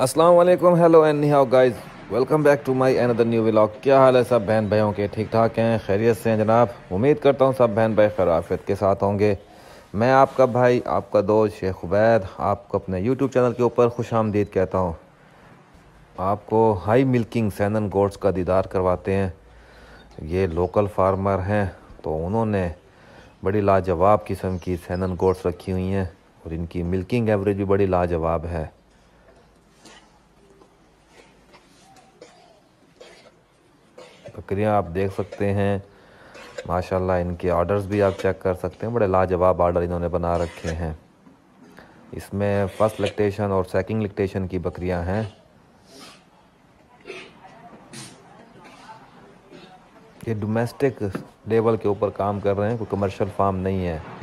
अस्सलाम वालेकुम hello and ni hao guys welcome back to my another new vlog क्या हाल है सब बहन भाइयों के ठीक ठाक हैं खैरियत से हैं जनाब उम्मीद करता हूँ सब बहन भाई खराफियत के साथ होंगे मैं आपका भाई आपका दोस्त शेख उबैद आपको अपने यूट्यूब चैनल के ऊपर खुश आमदीद कहता हूँ आपको हाई मिल्किंग सैनन गोड्स का दीदार करवाते हैं ये लोकल फार्मर हैं तो उन्होंने बड़ी लाजवाब किस्म की सैनन गोड्स रखी हुई हैं और इनकी मिल्किंग एवरेज भी बड़ी लाजवाब है बकरियाँ आप देख सकते हैं माशाल्लाह इनके ऑर्डर्स भी आप चेक कर सकते हैं बड़े लाजवाब ऑर्डर इन्होंने बना रखे हैं इसमें फर्स्ट लिक्टेशन और सेकंड लिक्टेशन की बकरियां हैं ये डोमेस्टिक लेवल के ऊपर काम कर रहे हैं कोई कमर्शियल फार्म नहीं है